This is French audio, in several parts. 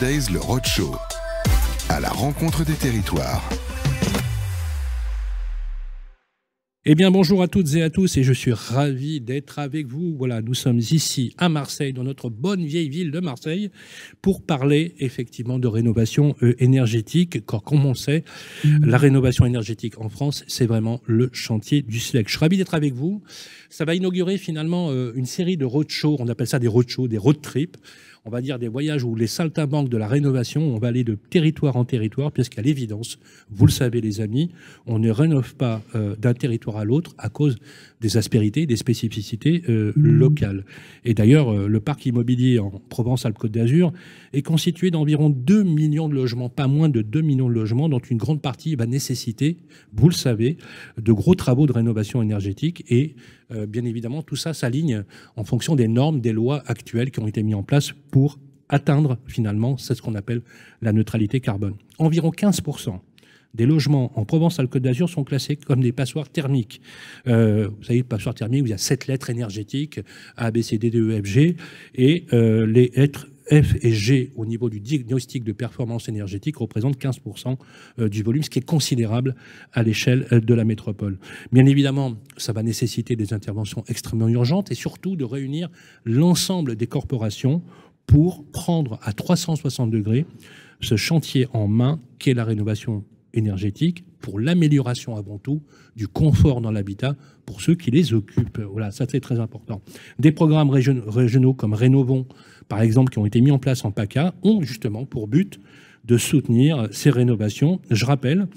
Days, le Roadshow, à la rencontre des territoires. Eh bien, bonjour à toutes et à tous, et je suis ravi d'être avec vous. Voilà, nous sommes ici à Marseille, dans notre bonne vieille ville de Marseille, pour parler effectivement de rénovation euh, énergétique. Car, comme on sait, la rénovation énergétique en France, c'est vraiment le chantier du siècle. Je suis ravi d'être avec vous. Ça va inaugurer finalement euh, une série de roadshows. On appelle ça des roadshows, des road trips on va dire, des voyages où les saltimbanques de la rénovation, on va aller de territoire en territoire, puisqu'à l'évidence, vous le savez les amis, on ne rénove pas euh, d'un territoire à l'autre à cause des aspérités, des spécificités euh, locales. Et d'ailleurs, euh, le parc immobilier en Provence-Alpes-Côte d'Azur est constitué d'environ 2 millions de logements, pas moins de 2 millions de logements, dont une grande partie va nécessiter, vous le savez, de gros travaux de rénovation énergétique et euh, bien évidemment, tout ça s'aligne en fonction des normes, des lois actuelles qui ont été mises en place pour atteindre finalement ce qu'on appelle la neutralité carbone. Environ 15% des logements en Provence-Alpes-Côte d'Azur sont classés comme des passoires thermiques. Euh, vous savez, passoire thermique, où il y a sept lettres énergétiques, A, B, C, D, D, E, F, G, et euh, les lettres F et G au niveau du diagnostic de performance énergétique représentent 15% euh, du volume, ce qui est considérable à l'échelle euh, de la métropole. Bien évidemment, ça va nécessiter des interventions extrêmement urgentes et surtout de réunir l'ensemble des corporations pour prendre à 360 degrés ce chantier en main qu'est la rénovation énergétique pour l'amélioration avant tout du confort dans l'habitat pour ceux qui les occupent. Voilà, ça c'est très important. Des programmes régionaux comme Rénovons, par exemple, qui ont été mis en place en PACA, ont justement pour but de soutenir ces rénovations. Je rappelle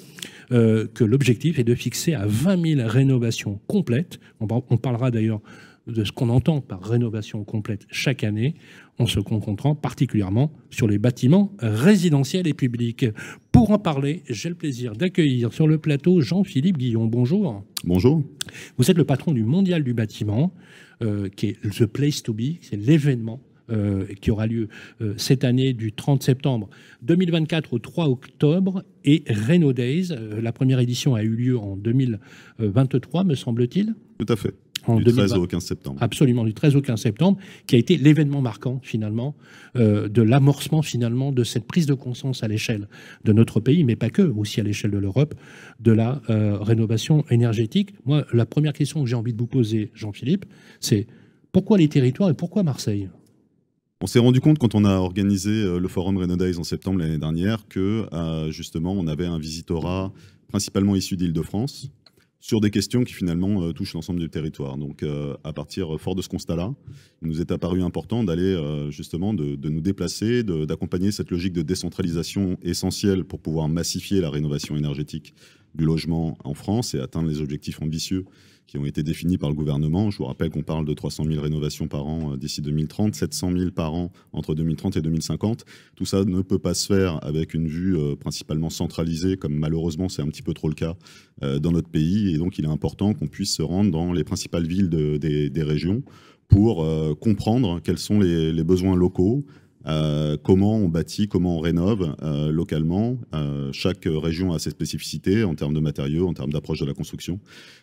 euh, que l'objectif est de fixer à 20 000 rénovations complètes. On, parlera d'ailleurs de ce qu'on entend par rénovation complète chaque année, en se concentrant particulièrement sur les bâtiments résidentiels et publics. Pour en parler, j'ai le plaisir d'accueillir sur le plateau Jean-Philippe Guillon. Bonjour. Bonjour. Vous êtes le patron du Mondial du bâtiment, euh, qui est The Place to Be, c'est l'événement euh, qui aura lieu euh, cette année du 30 septembre 2024 au 3 octobre et Renault Days. Euh, la première édition a eu lieu en 2023, me semble-t-il. Tout à fait. du 13 au 15 septembre. Absolument, du 13 au 15 septembre, qui a été l'événement marquant finalement de l'amorcement finalement de cette prise de conscience à l'échelle de notre pays, mais pas que, aussi à l'échelle de l'Europe, de la rénovation énergétique. Moi, la première question que j'ai envie de vous poser, Jean-Philippe, c'est pourquoi les territoires et pourquoi Marseille on s'est rendu compte quand on a organisé euh, le forum Renodays en septembre l'année dernière que euh, justement on avait un visitorat principalement issu d'Île-de-France sur des questions qui finalement euh, touchent l'ensemble du territoire. Donc à partir fort de ce constat-là, il nous est apparu important d'aller justement de, nous déplacer, d'accompagner cette logique de décentralisation essentielle pour pouvoir massifier la rénovation énergétique du logement en France et atteindre les objectifs ambitieux qui ont été définis par le gouvernement. Je vous rappelle qu'on parle de 300 000 rénovations par an euh, d'ici 2030, 700 000 par an entre 2030 et 2050. Tout ça ne peut pas se faire avec une vue euh, principalement centralisée, comme malheureusement c'est un petit peu trop le cas euh, dans notre pays. Et donc il est important qu'on puisse se rendre dans les principales villes des, régions pour comprendre quels sont les besoins locaux euh, comment on bâtit, comment on rénove euh, localement. Euh, chaque région a ses spécificités en termes de matériaux, en termes d'approche de la construction.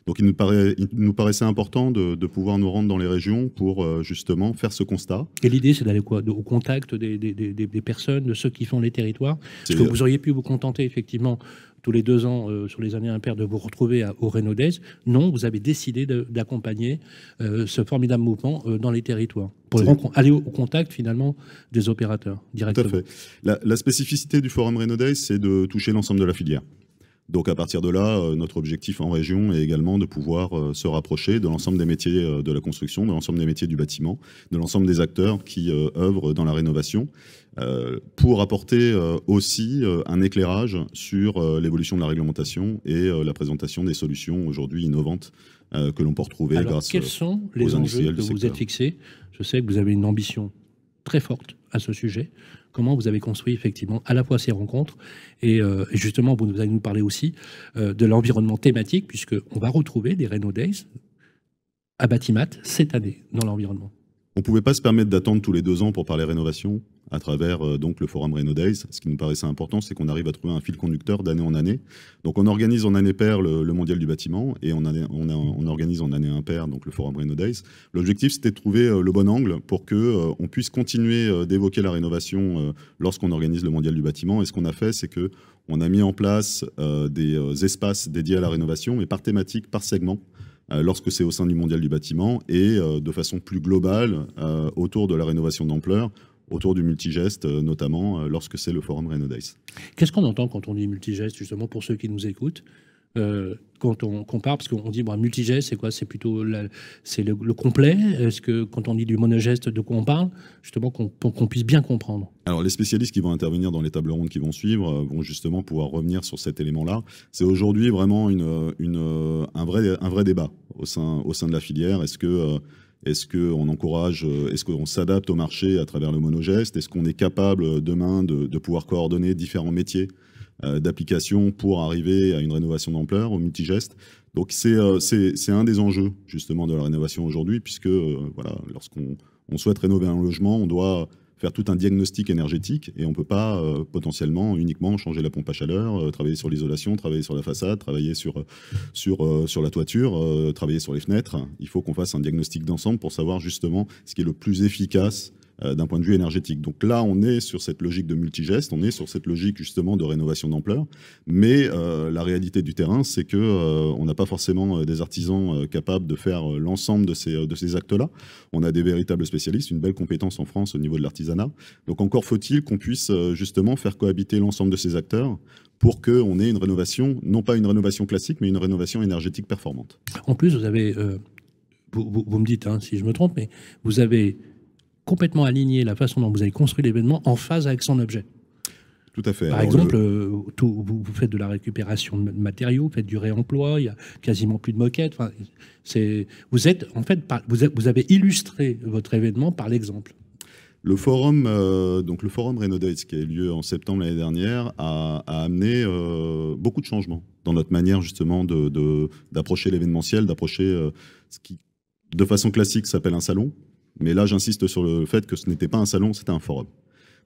Donc il nous, paraît, il nous paraissait important de, pouvoir nous rendre dans les régions pour justement faire ce constat. Et l'idée, c'est d'aller Au contact des, personnes, de ceux qui font les territoires Est-ce que vous auriez pu vous contenter effectivement tous les deux ans euh, sur les années impaires de vous retrouver à, au Rénaudez. Non, vous avez décidé d'accompagner euh, ce formidable mouvement euh, dans les territoires pour aller au, contact finalement des opérateurs directement. Tout à fait. La, spécificité du Forum RENODES, c'est de toucher l'ensemble de la filière. Donc à partir de là, euh, notre objectif en région est également de pouvoir euh, se rapprocher de l'ensemble des métiers euh, de la construction, de l'ensemble des métiers du bâtiment, de l'ensemble des acteurs qui œuvrent dans la rénovation, pour apporter aussi un éclairage sur l'évolution de la réglementation et la présentation des solutions aujourd'hui innovantes que l'on peut retrouver Alors, quels sont les enjeux que vous êtes fixés Je sais que vous avez une ambition très forte à ce sujet. Comment vous avez construit effectivement à la fois ces rencontres et, euh, justement vous allez nous parler aussi euh, de l'environnement thématique puisque on va retrouver des Renault Days à Batimat cette année dans l'environnement. On ne pouvait pas se permettre d'attendre tous les deux ans pour parler rénovation à travers euh, donc le forum Reno Days. Ce qui nous paraissait important, c'est qu'on arrive à trouver un fil conducteur d'année en année. Donc on organise en année paire le, mondial du bâtiment et on, organise en année impaire donc le forum Reno Days. L'objectif, c'était de trouver euh, le bon angle pour que euh, on puisse continuer d'évoquer la rénovation lorsqu'on organise le mondial du bâtiment. Et ce qu'on a fait, c'est que on a mis en place des espaces dédiés à la rénovation, mais par thématique, par segment. Euh, lorsque c'est au sein du mondial du bâtiment et euh, de façon plus globale euh, autour de la rénovation d'ampleur autour du multigeste, notamment lorsque c'est le forum Renaudais. Qu'est-ce qu'on entend quand on dit multigeste, justement, pour ceux qui nous écoutent euh, quand on compare, parce qu'on dit bon, multigeste, c'est quoi C'est plutôt c'est le, complet. Est-ce que quand on dit du monogeste, de quoi on parle Justement, qu'on, qu'on puisse bien comprendre. Alors, les spécialistes qui vont intervenir dans les tables rondes qui vont suivre euh, vont justement pouvoir revenir sur cet élément-là. C'est aujourd'hui vraiment une, euh, un, vrai, un vrai débat au sein, au sein de la filière. Est-ce que. Est-ce qu'on encourage, est-ce qu'on s'adapte au marché à travers le monogeste Est-ce qu'on est capable demain de, de pouvoir coordonner différents métiers euh, d'application pour arriver à une rénovation d'ampleur, au multigeste. Donc c'est euh, un des enjeux justement de la rénovation aujourd'hui, puisque euh, voilà, lorsqu'on on souhaite rénover un logement, on doit faire tout un diagnostic énergétique et on ne peut pas potentiellement uniquement changer la pompe à chaleur, travailler sur l'isolation, travailler sur la façade, travailler sur, sur, sur la toiture, travailler sur les fenêtres. Il faut qu'on fasse un diagnostic d'ensemble pour savoir justement ce qui est le plus efficace euh, d'un point de vue énergétique. Donc là, on est sur cette logique de multigeste, on est sur cette logique justement de rénovation d'ampleur, mais euh, la réalité du terrain, c'est que euh, on n'a pas forcément des artisans capables de faire l'ensemble de ces, de ces actes-là. On a des véritables spécialistes, une belle compétence en France au niveau de l'artisanat. Donc encore faut-il qu'on puisse justement faire cohabiter l'ensemble de ces acteurs pour qu'on ait une rénovation, non pas une rénovation classique, mais une rénovation énergétique performante. En plus, vous avez, vous, me dites hein, si je me trompe, mais vous avez complètement aligné la façon dont vous avez construit l'événement en phase avec son objet. Tout à fait. Par exemple, euh, vous, faites de la récupération de matériaux, vous faites du réemploi, il n'y a quasiment plus de moquettes. vous êtes en fait, vous, avez illustré votre événement par l'exemple. Le forum, euh, donc le forum qui a eu lieu en septembre l'année dernière a, amené euh, beaucoup de changements dans notre manière justement de, d'approcher l'événementiel, d'approcher ce qui de façon classique s'appelle un salon, mais là, j'insiste sur le fait que ce n'était pas un salon, c'était un forum.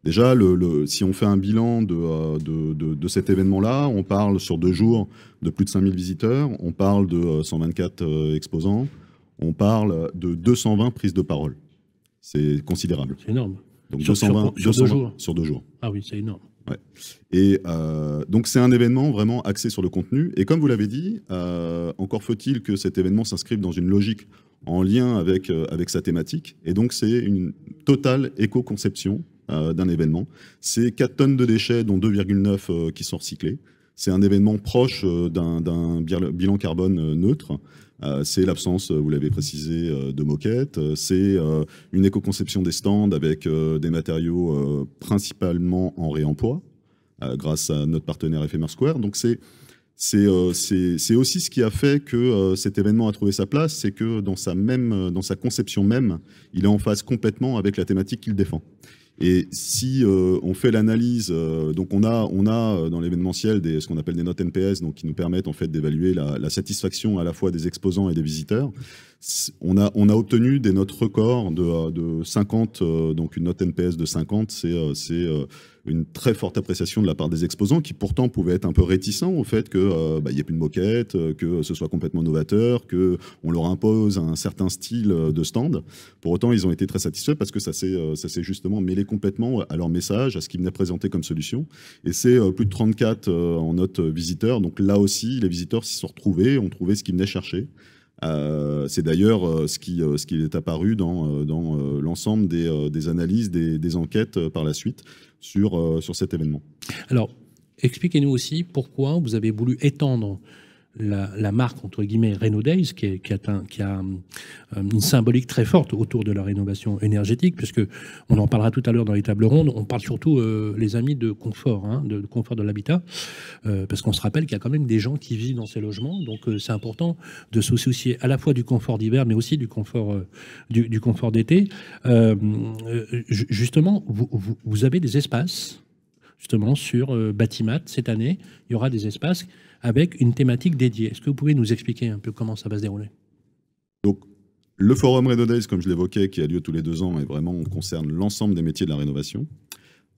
Déjà, le, si on fait un bilan euh, de, de, cet événement-là, on parle sur deux jours de plus de 5000 visiteurs, on parle de 124 euh, euh, exposants, on parle de 220 prises de parole. C'est considérable. C'est énorme. Donc sur, 220, sur, deux jours. sur deux jours. Ah oui, c'est énorme. Ouais. Et donc c'est un événement vraiment axé sur le contenu. Et comme vous l'avez dit, encore faut-il que cet événement s'inscrive dans une logique en lien avec, euh, avec sa thématique. Et donc, c'est une totale éco-conception euh, d'un événement. C'est 4 tonnes de déchets, dont 2,9 euh, qui sont recyclés. C'est un événement proche d'un bilan carbone neutre. c'est l'absence, vous l'avez précisé, de moquettes. C'est une éco-conception des stands avec des matériaux principalement en réemploi, grâce à notre partenaire Ephemer Square. Donc c'est euh, c'est aussi ce qui a fait que euh, cet événement a trouvé sa place, c'est que dans sa, même, euh, dans sa conception même, il est en phase complètement avec la thématique qu'il défend. Et si on fait l'analyse, donc on a, on a dans l'événementiel des, ce qu'on appelle des notes NPS, donc qui nous permettent en fait d'évaluer la, satisfaction à la fois des exposants et des visiteurs on a, obtenu des notes records de, 50, euh, donc une note NPS de 50, c'est euh, euh, une très forte appréciation de la part des exposants qui pourtant pouvaient être un peu réticents au fait qu'il bah, n'y ait plus de moquette, que ce soit complètement novateur, qu'on leur impose un certain style de stand. Pour autant, ils ont été très satisfaits parce que ça s'est justement mêlé complètement à leur message, à ce qu'ils venaient présenter comme solution. Et c'est plus de 34 en notes visiteurs, donc là aussi, les visiteurs s'y sont retrouvés, ont trouvé ce qu'ils venaient chercher. Euh, c'est d'ailleurs euh, euh, ce, qui, est apparu dans, l'ensemble des, analyses, des, enquêtes par la suite sur cet événement. Alors, expliquez-nous aussi pourquoi vous avez voulu étendre la, marque, entre guillemets, Renault Days, qui, a euh, une symbolique très forte autour de la rénovation énergétique, puisque on en parlera tout à l'heure dans les tables rondes, on parle surtout, euh, les amis, de confort, hein, de, confort de l'habitat, euh, parce qu'on se rappelle qu'il y a quand même des gens qui vivent dans ces logements, donc c'est important de se soucier à la fois du confort d'hiver, mais aussi du confort, du, confort d'été. justement, vous, vous, avez des espaces, justement, sur Batimat cette année, il y aura des espaces avec une thématique dédiée. Est-ce que vous pouvez nous expliquer un peu comment ça va se dérouler Donc, le forum Redo Days, comme je l'évoquais, qui a lieu tous les deux ans, et vraiment on concerne l'ensemble des métiers de la rénovation.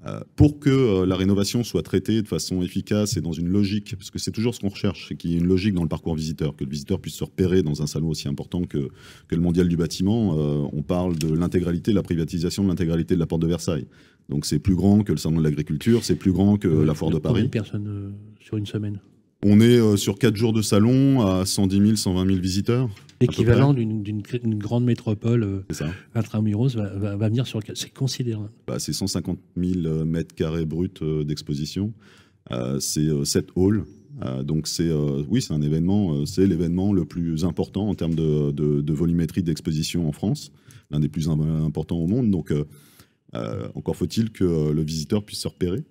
Euh, pour que euh, la rénovation soit traitée de façon efficace et dans une logique, parce que c'est toujours ce qu'on recherche, c'est qu'il y ait une logique dans le parcours visiteur, que le visiteur puisse se repérer dans un salon aussi important que, le mondial du bâtiment. Euh, on parle de l'intégralité, la privatisation de l'intégralité de la porte de Versailles. Donc c'est plus grand que le salon de l'agriculture, c'est plus grand que la foire de Paris. Personne sur une semaine on est euh, sur 4 jours de salon à 110 000, 120 000 visiteurs. L'équivalent d'une grande métropole euh, intramuros va, va, va, venir sur... C'est considérable. Bah, c'est 150 000 euh, mètres carrés bruts d'exposition. c'est 7 halls. donc c'est oui c'est un événement c'est l'événement le plus important en termes de, de volumétrie d'exposition en France l'un des plus importants au monde donc encore faut-il que le visiteur puisse se repérer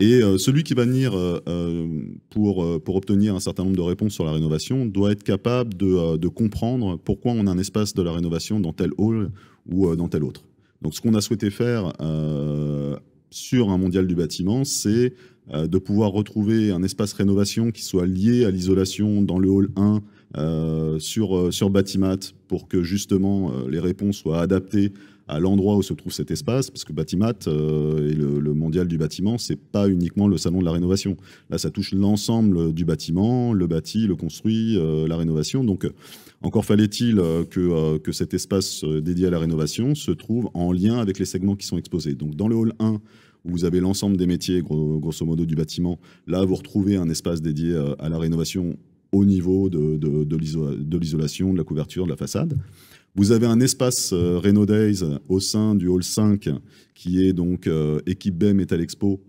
et euh, celui qui va venir euh, euh, pour, pour obtenir un certain nombre de réponses sur la rénovation doit être capable de, comprendre pourquoi on a un espace de la rénovation dans tel hall ou dans tel autre. Donc ce qu'on a souhaité faire sur un mondial du bâtiment, c'est de pouvoir retrouver un espace rénovation qui soit lié à l'isolation dans le hall 1 sur, sur Batimat pour que justement les réponses soient adaptées à l'endroit où se trouve cet espace, parce que Batimat euh, et le, mondial du bâtiment, c'est pas uniquement le salon de la rénovation. Là, ça touche l'ensemble du bâtiment, le bâti, le construit, euh, la rénovation. Donc, euh, encore fallait-il que, que cet espace dédié à la rénovation se trouve en lien avec les segments qui sont exposés. Donc, dans le hall 1, où vous avez l'ensemble des métiers, grosso modo, du bâtiment, là, vous retrouvez un espace dédié à la rénovation au niveau de, de l'isolation, de la couverture, de la façade. Vous avez un espace euh, Renault Days euh, au sein du Hall 5, qui est donc euh, équipe B Metal Expo,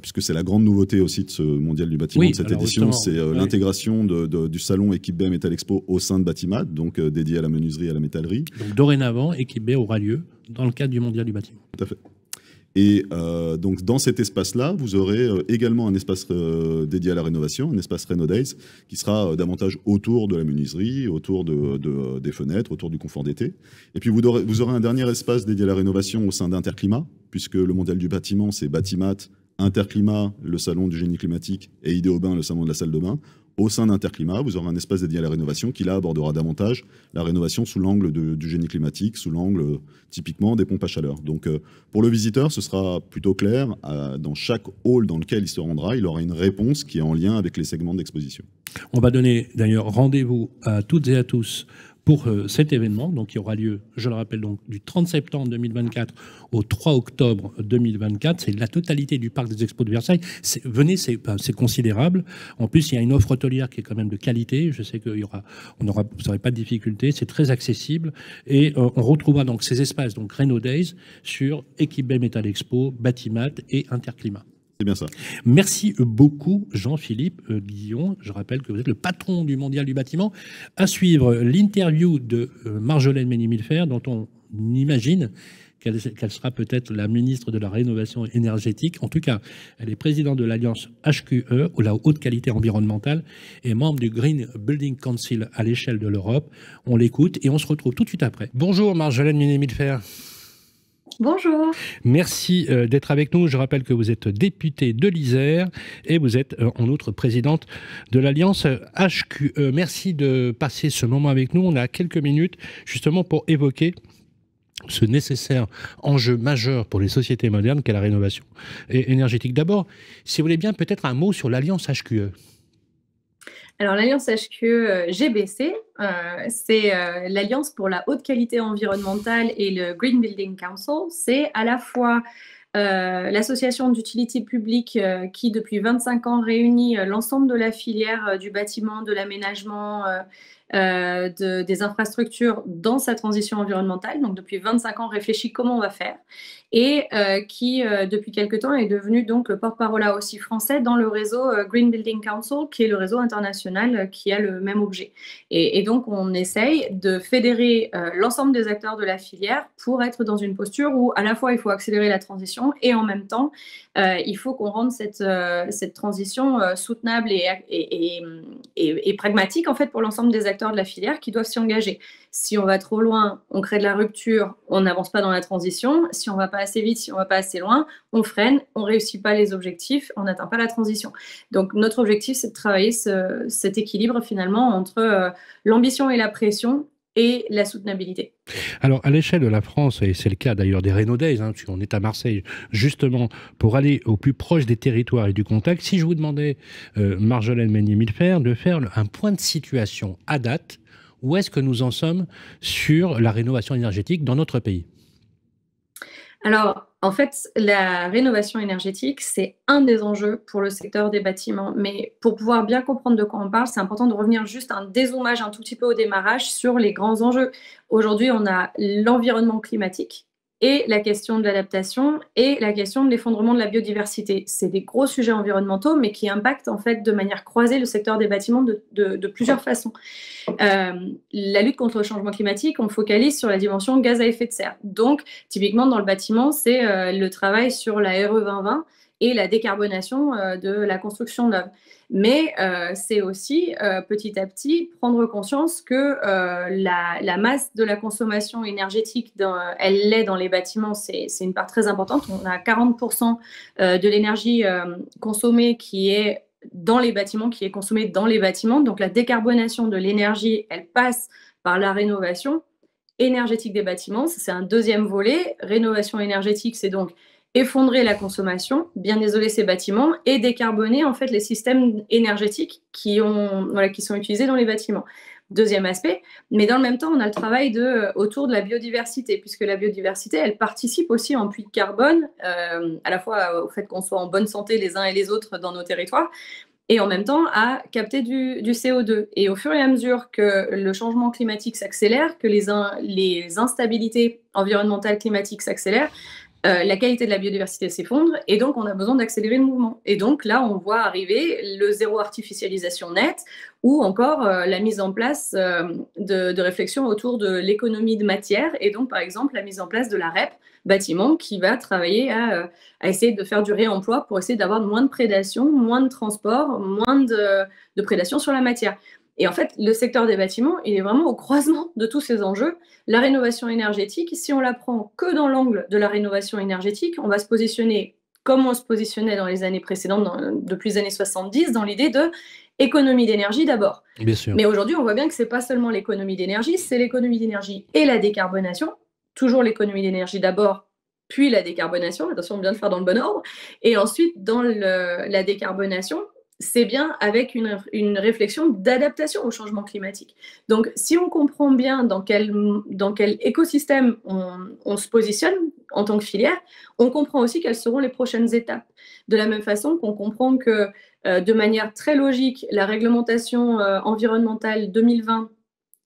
puisque c'est la grande nouveauté aussi de ce mondial du bâtiment de cette édition, c'est l'intégration du salon Équipe B Metal Expo au sein de Batimat, donc dédié à la menuiserie et à la métallerie. Donc dorénavant, Équipe B aura lieu dans le cadre du mondial du bâtiment. Tout à fait. Et euh, donc, dans cet espace-là, vous aurez euh, également un espace euh, dédié à la rénovation, un espace Days, qui sera davantage autour de la menuiserie, autour de, des fenêtres, autour du confort d'été. Et puis, vous aurez, un dernier espace dédié à la rénovation au sein d'Interclimat, puisque le modèle du bâtiment, c'est Batimat, Interclimat, le salon du génie climatique, et Idéobain, le salon de la salle de bain. Au sein d'Interclimat, vous aurez un espace dédié à la rénovation qui, là, abordera davantage la rénovation sous l'angle du génie climatique, sous l'angle euh, typiquement des pompes à chaleur. Donc, euh, pour le visiteur, ce sera plutôt clair. Euh, dans chaque hall dans lequel il se rendra, il aura une réponse qui est en lien avec les segments d'exposition. On va donner d'ailleurs rendez-vous à toutes et à tous pour euh, cet événement, donc qui aura lieu, je le rappelle, donc du 30 septembre 2024 au 3 octobre 2024. C'est la totalité du parc des Expos de Versailles. Venez, c'est considérable. En plus, il y a une offre hôtelière qui est quand même de qualité. Je sais qu'il y aura, on aura, vous pas de difficulté. C'est très accessible et euh, on retrouvera donc ces espaces, donc Renault Days, sur Equipe Metal Expo, Batimat et Interclimat. C'est bien ça. Merci beaucoup, Jean-Philippe euh, Guillon. Je rappelle que vous êtes le patron du Mondial du bâtiment. À suivre l'interview de euh, Marjolaine Ménimilfer, dont on imagine qu'elle sera peut-être la ministre de la Rénovation énergétique. En tout cas, elle est présidente de l'Alliance HQE, ou la haute qualité environnementale, et membre du Green Building Council à l'échelle de l'Europe. On l'écoute et on se retrouve tout de suite après. Bonjour, Marjolaine Ménimilfer. Bonjour. Merci euh, d'être avec nous. Je rappelle que vous êtes députée de l'Isère et vous êtes euh, en outre présidente de l'Alliance HQE. Merci de passer ce moment avec nous. On a quelques minutes justement pour évoquer ce nécessaire enjeu majeur pour les sociétés modernes qu'est la rénovation énergétique. D'abord, si vous voulez bien, peut-être un mot sur l'Alliance HQE. Alors l'alliance HQ euh, GBC, euh, c'est euh, l'alliance pour la haute qualité environnementale et le Green Building Council. C'est à la fois l'association d'utilité publique qui depuis 25 ans réunit l'ensemble de la filière du bâtiment, de l'aménagement, des infrastructures dans sa transition environnementale. Donc depuis 25 ans, réfléchit comment on va faire et euh, qui, euh, depuis quelque temps, est devenu donc le porte-parole aussi français dans le réseau euh, Green Building Council, qui est le réseau international qui a le même objet. Et, donc, on essaye de fédérer l'ensemble des acteurs de la filière pour être dans une posture où, à la fois, il faut accélérer la transition et en même temps, il faut qu'on rende cette, cette transition soutenable et, et, et, pragmatique en fait pour l'ensemble des acteurs de la filière qui doivent s'y engager. Si on va trop loin, on crée de la rupture, on n'avance pas dans la transition. Si on va pas assez vite, si on ne va pas assez loin, on freine, on ne réussit pas les objectifs, on n'atteint pas la transition. Donc notre objectif, c'est de travailler cet équilibre finalement entre euh, l'ambition et la pression et la soutenabilité. Alors, à l'échelle de la France, et c'est le cas d'ailleurs des Renault hein, on est à Marseille, justement, pour aller au plus proche des territoires et du contact, si je vous demandais, euh, Marjolaine milfer de faire un point de situation à date, où est-ce que nous en sommes sur la rénovation énergétique dans notre pays alors, en fait, la rénovation énergétique, c'est un des enjeux pour le secteur des bâtiments. Mais pour pouvoir bien comprendre de quoi on parle, c'est important de revenir juste un dézoomage un tout petit peu au démarrage sur les grands enjeux. Aujourd'hui, on a l'environnement climatique et la question de l'adaptation et la question de l'effondrement de la biodiversité. C'est des gros sujets environnementaux, mais qui impactent en fait de manière croisée le secteur des bâtiments de, plusieurs façons. Euh, la lutte contre le changement climatique, on focalise sur la dimension gaz à effet de serre. Donc, typiquement dans le bâtiment, c'est euh, le travail sur la RE 2020 et la décarbonation euh, de la construction neuve. Mais euh, c'est aussi euh, petit à petit prendre conscience que la, masse de la consommation énergétique, dans, elle l'est dans les bâtiments, c'est une part très importante. On a 40% de l'énergie consommée qui est dans les bâtiments, qui est consommée dans les bâtiments. Donc la décarbonation de l'énergie, elle passe par la rénovation énergétique des bâtiments. C'est un deuxième volet. Rénovation énergétique, c'est donc effondrer la consommation, bien isoler ces bâtiments et décarboner en fait les systèmes énergétiques qui, ont, qui sont utilisés dans les bâtiments. Deuxième aspect, mais dans le même temps, on a le travail de, euh, autour de la biodiversité, puisque la biodiversité, elle participe aussi en puits de carbone, euh, à la fois euh, au fait qu'on soit en bonne santé les uns et les autres dans nos territoires, et en même temps à capter du, CO2. Et au fur et à mesure que le changement climatique s'accélère, que les instabilités environnementales climatiques s'accélèrent, euh, la qualité de la biodiversité s'effondre et donc on a besoin d'accélérer le mouvement. Et donc là, on voit arriver le zéro artificialisation net, ou encore euh, la mise en place euh, de, de réflexions autour de l'économie de matière et donc par exemple la mise en place de la REP bâtiment qui va travailler à, essayer de faire du réemploi pour essayer d'avoir moins de prédation, moins de transport, moins de, de prédation sur la matière. Et en fait, le secteur des bâtiments, il est vraiment au croisement de tous ces enjeux. La rénovation énergétique, si on la prend que dans l'angle de la rénovation énergétique, on va se positionner comme on se positionnait dans les années précédentes, depuis les années 70, dans l'idée de économie d'énergie d'abord. Mais aujourd'hui, on voit bien que ce n'est pas seulement l'économie d'énergie, c'est l'économie d'énergie et la décarbonation. Toujours l'économie d'énergie d'abord, puis la décarbonation. Attention, on vient de faire dans le bon ordre. Et ensuite, dans la décarbonation, c'est bien avec une, réflexion d'adaptation au changement climatique. Donc, si on comprend bien dans quel, écosystème on, se positionne en tant que filière, on comprend aussi quelles seront les prochaines étapes. De la même façon qu'on comprend que, euh, de manière très logique, la réglementation euh, environnementale 2020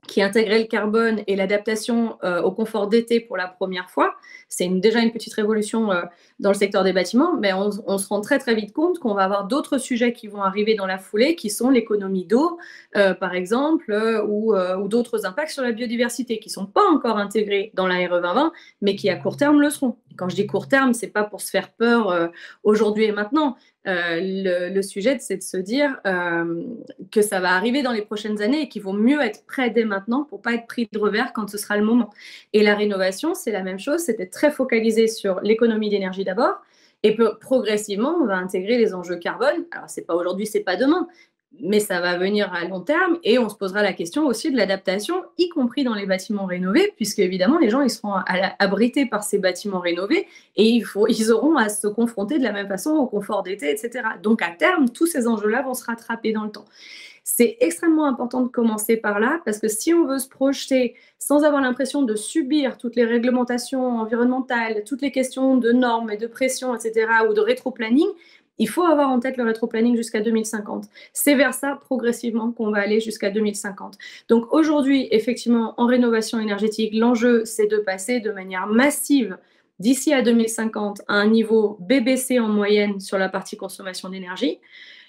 qui intégrait le carbone et l'adaptation euh, au confort d'été pour la première fois. C'est déjà une petite révolution euh, dans le secteur des bâtiments, mais on, se rend très très vite compte qu'on va avoir d'autres sujets qui vont arriver dans la foulée, qui sont l'économie d'eau, euh, par exemple, ou, d'autres impacts sur la biodiversité qui ne sont pas encore intégrés dans la RE 2020, mais qui à court terme le seront. quand je dis court terme, c'est pas pour se faire peur aujourd'hui et maintenant, euh, le, sujet, c'est de se dire euh, que ça va arriver dans les prochaines années et qu'il vaut mieux être prêt dès maintenant pour pas être pris de revers quand ce sera le moment. Et la rénovation, c'est la même chose. C'était très focalisé sur l'économie d'énergie d'abord. Et progressivement, on va intégrer les enjeux carbone. Alors, c'est pas aujourd'hui, c'est pas demain, mais ça va venir à long terme et on se posera la question aussi de l'adaptation, y compris dans les bâtiments rénovés, puisque évidemment les gens ils seront abrités par ces bâtiments rénovés et ils auront à se confronter de la même façon au confort d'été, etc. Donc à terme, tous ces enjeux-là vont se rattraper dans le temps. C'est extrêmement important de commencer par là parce que si on veut se projeter sans avoir l'impression de subir toutes les réglementations environnementales, toutes les questions de normes et de pression, etc., ou de rétro-planning, il faut avoir en tête le rétroplanning jusqu'à 2050. C'est vers ça progressivement qu'on va aller jusqu'à 2050. Donc aujourd'hui, effectivement, en rénovation énergétique, l'enjeu, c'est de passer de manière massive d'ici à 2050 à un niveau BBC en moyenne sur la partie consommation d'énergie.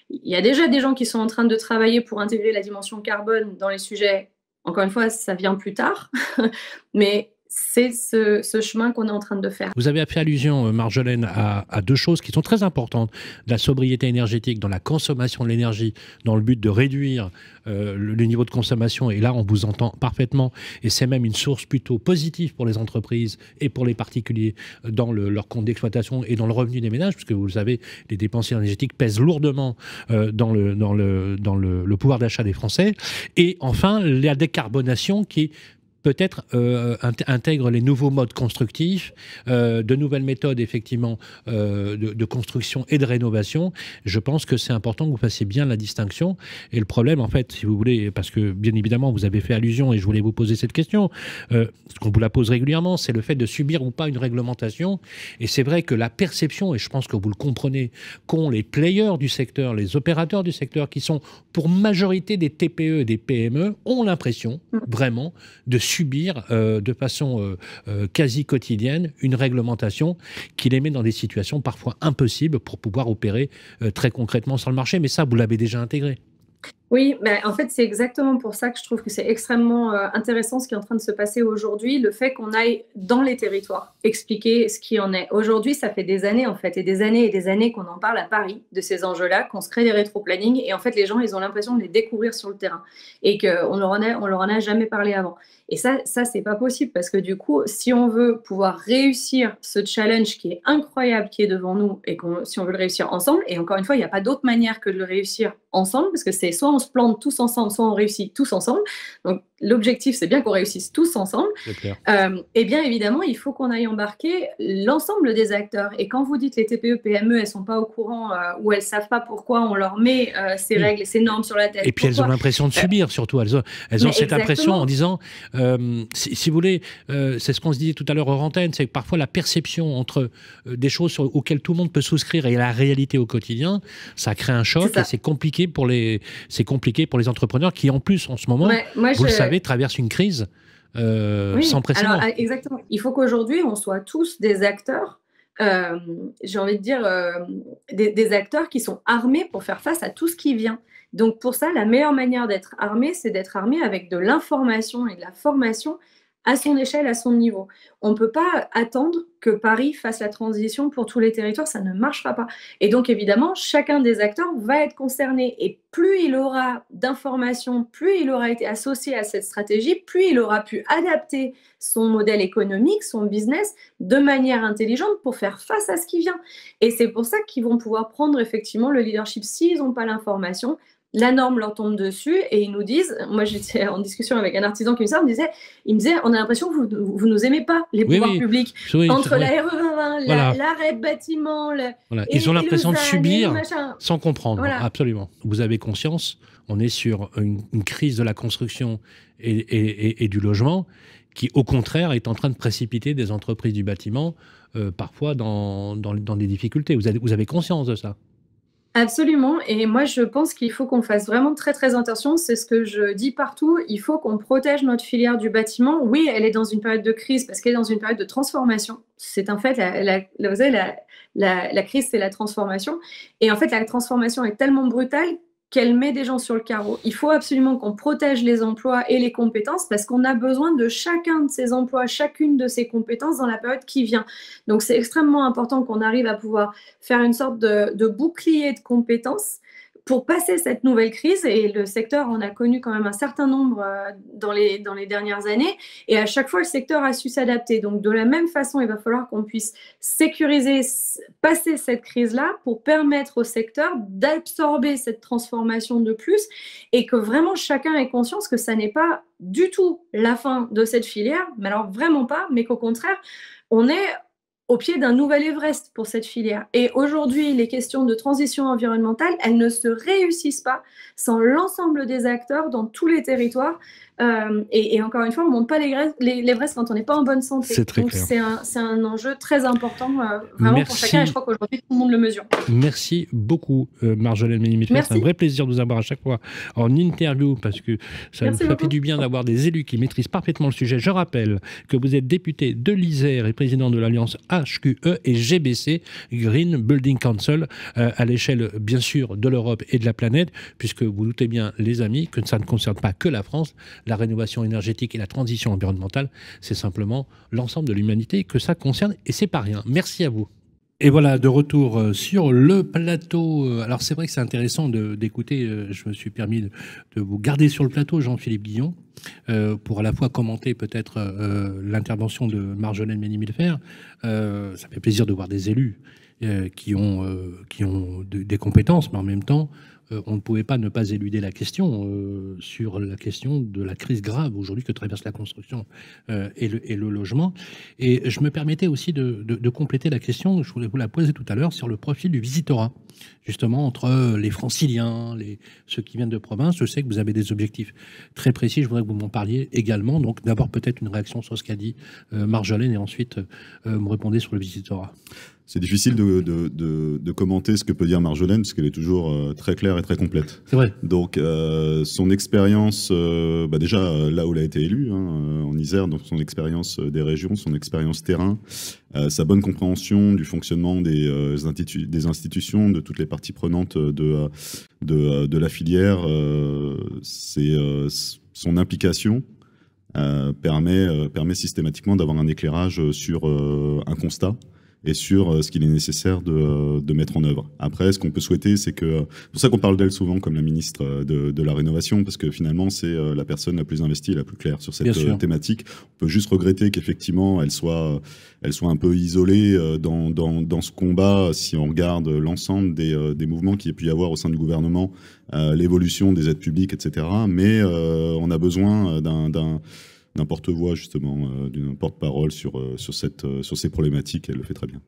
Il y a déjà des gens qui sont en train de travailler pour intégrer la dimension carbone dans les sujets. Encore une fois, ça vient plus tard, mais c'est ce, chemin qu'on est en train de faire. Vous avez fait allusion, euh, Marjolaine, à, deux choses qui sont très importantes. La sobriété énergétique dans la consommation de l'énergie, dans le but de réduire euh, le, niveau de consommation. Et là, on vous entend parfaitement. Et c'est même une source plutôt positive pour les entreprises et pour les particuliers euh, dans leur compte d'exploitation et dans le revenu des ménages, puisque vous le savez, les dépenses énergétiques pèsent lourdement dans, le, dans le pouvoir d'achat des Français. Et enfin, la décarbonation qui peut-être euh, intègre les nouveaux modes constructifs, euh, de nouvelles méthodes effectivement euh, de, construction et de rénovation. Je pense que c'est important que vous fassiez bien la distinction. Et le problème, en fait, si vous voulez, parce que bien évidemment vous avez fait allusion et je voulais vous poser cette question, ce qu'on vous la pose régulièrement, c'est le fait de subir ou pas une réglementation. Et c'est vrai que la perception, et je pense que vous le comprenez, qu'ont les players du secteur, les opérateurs du secteur, qui sont pour majorité des TPE et des PME, ont l'impression mm. vraiment de subir euh, de façon euh, euh, quasi quotidienne une réglementation qui les met dans des situations parfois impossibles pour pouvoir opérer très concrètement sur le marché. Mais ça, vous l'avez déjà intégré. Oui, mais ben, en fait, c'est exactement pour ça que je trouve que c'est extrêmement euh, intéressant ce qui est en train de se passer aujourd'hui, le fait qu'on aille dans les territoires, expliquer ce qui en est. Aujourd'hui, ça fait des années, en fait, et des années et des années qu'on en parle à Paris de ces enjeux-là, qu'on se crée des rétro planning et en fait, les gens, ils ont l'impression de les découvrir sur le terrain, et qu'on leur, en on leur en a jamais parlé avant. Et ça, ça c'est pas possible, parce que du coup, si on veut pouvoir réussir ce challenge qui est incroyable, qui est devant nous, et si on veut le réussir ensemble, et encore une fois, il n'y a pas d'autre manière que de le réussir ensemble, parce que c'est soit on plante tous ensemble, sont réussis tous ensemble. Donc l'objectif, c'est bien qu'on réussisse tous ensemble, et euh, eh bien évidemment, il faut qu'on aille embarquer l'ensemble des acteurs. Et quand vous dites les TPE, PME, elles sont pas au courant euh, ou elles savent pas pourquoi on leur met euh, ces règles, ces normes sur la tête. Et puis elles ont l'impression de subir, surtout. Elles ont, elles ont cette impression en disant, si, vous voulez, c'est ce qu'on se disait tout à l'heure hors antenne, c'est que parfois la perception entre des choses auxquelles tout le monde peut souscrire et la réalité au quotidien, ça crée un choc et c'est compliqué pour les, c'est compliqué pour les entrepreneurs qui en plus en ce moment, moi, vous je... le savez, traverse une crise euh, sans précédent. Alors, euh, exactement. Il faut qu'aujourd'hui, on soit tous des acteurs, euh, j'ai envie de dire, des, des, acteurs qui sont armés pour faire face à tout ce qui vient. Donc, pour ça, la meilleure manière d'être armé, c'est d'être armé avec de l'information et de la formation à son échelle, à son niveau. On ne peut pas attendre que Paris fasse la transition pour tous les territoires, ça ne marchera pas. Et donc évidemment, chacun des acteurs va être concerné et plus il aura d'informations, plus il aura été associé à cette stratégie, plus il aura pu adapter son modèle économique, son business de manière intelligente pour faire face à ce qui vient. Et c'est pour ça qu'ils vont pouvoir prendre effectivement le leadership s'ils n'ont pas l'information la norme leur tombe dessus et ils nous disent, moi j'étais en discussion avec un artisan qui me, disait, il me disait, on a l'impression que vous, vous, nous aimez pas, les pouvoirs publics, entre la re 2020 l'arrêt bâtiment, ils ont l'impression de subir sans comprendre, absolument. Vous avez conscience, on est sur une, crise de la construction et, du logement qui, au contraire, est en train de précipiter des entreprises du bâtiment, euh, parfois dans, dans, des difficultés. vous avez conscience de ça Absolument. Et moi, je pense qu'il faut qu'on fasse vraiment très, très attention. C'est ce que je dis partout. Il faut qu'on protège notre filière du bâtiment. Oui, elle est dans une période de crise parce qu'elle est dans une période de transformation. C'est en fait. La, la, la crise, c'est la transformation. Et en fait, la transformation est tellement brutale qu'elle met des gens sur le carreau. Il faut absolument qu'on protège les emplois et les compétences parce qu'on a besoin de chacun de ces emplois, chacune de ces compétences dans la période qui vient. Donc c'est extrêmement important qu'on arrive à pouvoir faire une sorte de, de bouclier de compétences pour passer cette nouvelle crise, et le secteur en a connu quand même un certain nombre euh, dans les, dans les dernières années, et à chaque fois, le secteur a su s'adapter. Donc, de la même façon, il va falloir qu'on puisse sécuriser, passer cette crise-là pour permettre au secteur d'absorber cette transformation de plus, et que vraiment chacun ait conscience que ça n'est pas du tout la fin de cette filière, mais alors vraiment pas, mais qu'au contraire, on est au pied d'un nouvel Everest pour cette filière. Et aujourd'hui, les questions de transition environnementale, elles ne se réussissent pas sans l'ensemble des acteurs dans tous les territoires euh, et, encore une fois, on ne monte pas les, les quand on n'est pas en bonne santé. C'est très clair. C'est un, enjeu très important euh, vraiment pour chacun et je crois qu'aujourd'hui tout le monde le mesure. Merci beaucoup euh, Marjolaine Ménimit. C'est un vrai plaisir de vous avoir à chaque fois en interview parce que ça nous fait du bien d'avoir des élus qui maîtrisent parfaitement le sujet. Je rappelle que vous êtes député de l'Isère et président de l'alliance HQE et GBC, Green Building Council, à l'échelle bien sûr de l'Europe et de la planète, puisque vous doutez bien les amis que ça ne concerne pas que la France la rénovation énergétique et la transition environnementale, c'est simplement l'ensemble de l'humanité que ça concerne et c'est pas rien. Merci à vous. Et voilà, de retour euh, sur le plateau. Euh, alors c'est vrai que c'est intéressant d'écouter, euh, je me suis permis de, vous garder sur le plateau, Jean-Philippe Guillon, pour à la fois commenter peut-être l'intervention de Marjolaine Ménimilfer. ça fait plaisir de voir des élus euh, qui ont, euh, qui ont des compétences, mais en même temps, euh, on ne pouvait pas ne pas éluder la question sur la question de la crise grave aujourd'hui que traverse la construction et, le, et, le, logement. Et je me permettais aussi de, de, compléter la question, je voulais vous la poser tout à l'heure, sur le profil du visitorat, justement entre les franciliens, les, ceux qui viennent de province. Je sais que vous avez des objectifs très précis, je voudrais que vous m'en parliez également. Donc d'abord peut-être une réaction sur ce qu'a dit Marjolaine et ensuite me répondez sur le visitorat. C'est difficile de, commenter ce que peut dire Marjolaine, parce qu'elle est toujours euh, très claire et très complète. C'est vrai. Donc, euh, son expérience, euh, bah, déjà là où elle a été élue, hein, en Isère, donc son expérience des régions, son expérience terrain, sa bonne compréhension du fonctionnement des, des, institutions, de toutes les parties prenantes de, de, la filière, c'est son implication. permet, permet systématiquement d'avoir un éclairage sur un constat et sur euh, ce qu'il est nécessaire de, euh, de, mettre en œuvre. Après, ce qu'on peut souhaiter, c'est que... C'est euh, pour ça qu'on parle d'elle souvent comme la ministre de, de, la Rénovation, parce que finalement, c'est la personne la plus investie, la plus claire sur cette thématique. On peut juste regretter qu'effectivement, elle soit, elle soit un peu isolée dans, dans, dans ce combat, si on regarde l'ensemble des, des, mouvements qu'il y a pu y avoir au sein du gouvernement, l'évolution des aides publiques, etc. Mais on a besoin d'un d'un porte-voix justement, euh, d'une porte-parole sur, euh, sur, cette, euh, sur ces problématiques, elle le fait très bien.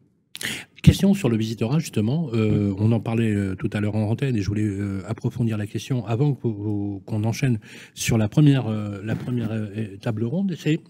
Question sur le visiteurat, justement. on en parlait tout à l'heure en antenne et je voulais approfondir la question avant qu'on enchaîne sur la première, la première table ronde. C'est,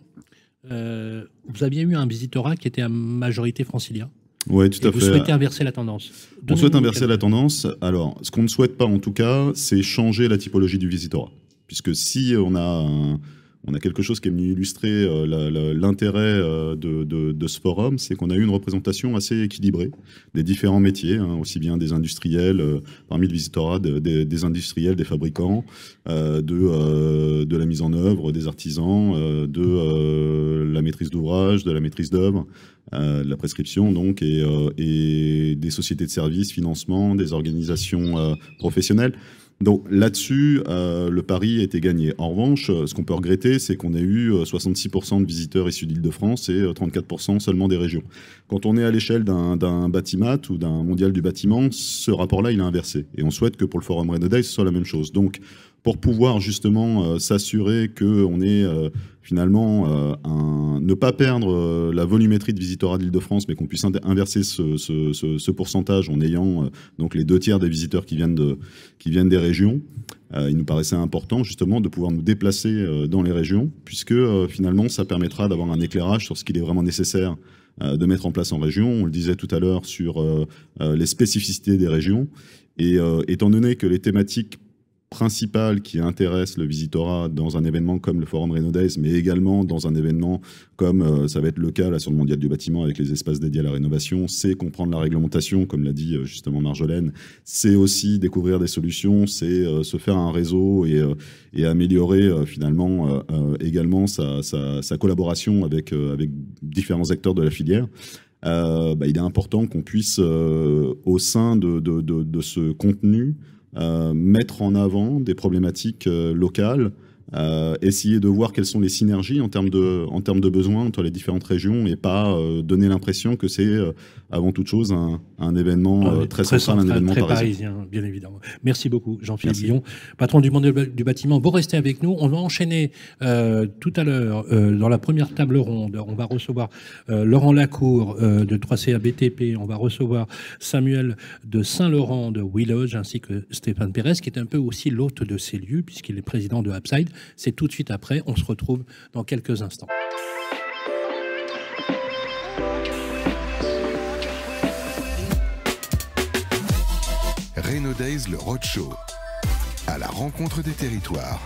vous aviez eu un visiteurat qui était à majorité francilien oui, tout à fait. Vous souhaitez inverser la tendance On souhaite inverser la tendance. Alors, ce qu'on ne souhaite pas en tout cas, c'est changer la typologie du visiteurat. Puisque si on a un, on a quelque chose qui a venu illustrer euh, l'intérêt euh, de, ce forum, c'est qu'on a eu une représentation assez équilibrée des différents métiers, hein, aussi bien des industriels, euh, parmi le visitorat, des, industriels, des fabricants, de, la mise en œuvre, des artisans, de la maîtrise d'ouvrage, de la maîtrise d'œuvre, de la prescription donc, et, et, des sociétés de services, financement, des organisations professionnelles. Donc là-dessus, euh, le pari a été gagné. En revanche, euh, ce qu'on peut regretter, c'est qu'on a eu 66% euh, de visiteurs issus d'Île-de-France et 34% seulement des régions. Quand on est à l'échelle d'un bâtiment ou d'un mondial du bâtiment, ce rapport-là, il est inversé. Et on souhaite que pour le Forum Renaudet, ce soit la même chose. Donc, pour pouvoir justement euh, s'assurer qu'on ait euh, finalement euh, un, ne pas perdre la volumétrie de visiteurs à l'Île-de-France, mais qu'on puisse inverser ce, pourcentage en ayant donc les deux tiers des visiteurs qui viennent, des régions. il nous paraissait important justement de pouvoir nous déplacer dans les régions, puisque finalement ça permettra d'avoir un éclairage sur ce qu'il est vraiment nécessaire de mettre en place en région. On le disait tout à l'heure sur les spécificités des régions. Et étant donné que les thématiques principal qui intéresse le visitorat dans un événement comme le Forum Renault Days, mais également dans un événement comme euh, ça va être le cas là, sur le Mondial du bâtiment avec les espaces dédiés à la rénovation, c'est comprendre la réglementation, comme l'a dit euh, justement Marjolaine, c'est aussi découvrir des solutions, c'est euh, se faire un réseau et, améliorer finalement également sa, collaboration avec, avec différents acteurs de la filière. Bah, il est important qu'on puisse, au sein de, de ce contenu, euh, mettre en avant des problématiques euh, locales euh, essayer de voir quelles sont les synergies en termes de, en termes de besoins entre les différentes régions et pas euh, donner l'impression que c'est euh, avant toute chose un, événement ah très, très, central, un événement parisien. Bien évidemment. Merci beaucoup Jean-Philippe Lyon patron du monde du bâtiment. Vous restez avec nous. On va enchaîner tout à l'heure dans la première table ronde. On va recevoir Laurent Lacour de 3CA BTP. On va recevoir Samuel de Saint-Laurent de Willows ainsi que Stéphane Pérez qui est un peu aussi l'hôte de ces lieux puisqu'il est président de Upside. C'est tout de suite après. On se retrouve dans quelques instants. Renaud Days, le Roadshow, à la rencontre des territoires.